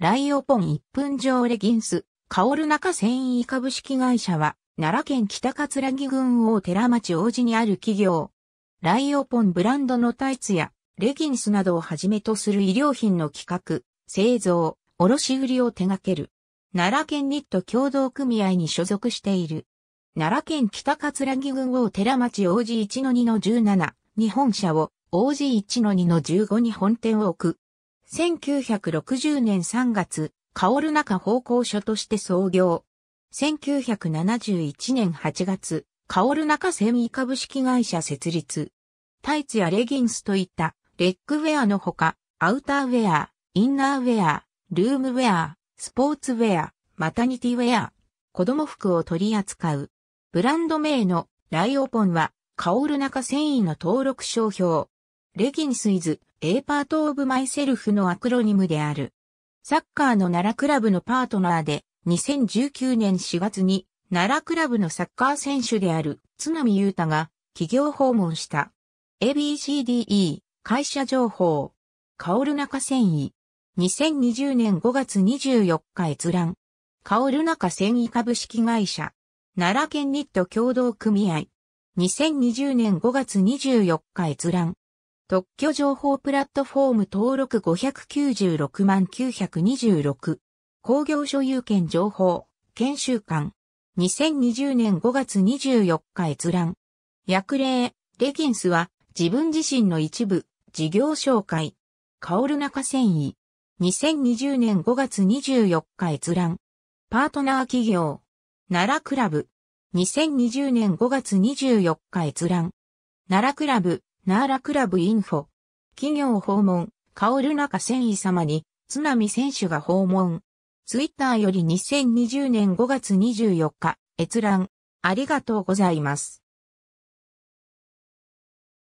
ライオポン一分上レギンス、カオル中繊維株式会社は、奈良県北葛城郡大寺町王子にある企業。ライオポンブランドのタイツや、レギンスなどをはじめとする衣料品の企画、製造、卸売を手掛ける。奈良県ニット共同組合に所属している。奈良県北葛城郡大寺町王子1-2-17日本社を、王子1-2-15に本店を置く。1960年3月、カオル中方向書として創業。1971年8月、カオル中繊維株式会社設立。タイツやレギンスといったレッグウェアのほか、アウターウェア、インナーウェア、ルームウェア、スポーツウェア、マタニティウェア、子供服を取り扱う。ブランド名のライオポンは、カオル中繊維の登録商標。レギンスイズ、A パートオブマイセルフのアクロニムである。サッカーの奈良クラブのパートナーで、2019年4月に奈良クラブのサッカー選手である津波優太が企業訪問した。ABCDE 会社情報。カオルナカ繊維。2020年5月24日閲覧。カオルナカ繊維株式会社。奈良県ニット共同組合。2020年5月24日閲覧。特許情報プラットフォーム登録596万926。工業所有権情報、研修館。2020年5月24日閲覧。役例、レギンスは自分自身の一部、事業紹介。カオル中繊維。2020年5月24日閲覧。パートナー企業。奈良クラブ。2020年5月24日閲覧。奈良クラブ。ナーラクラブインフォ。企業訪問、カオル中繊維様に、津波選手が訪問。ツイッターより2020年5月24日、閲覧。ありがとうございます。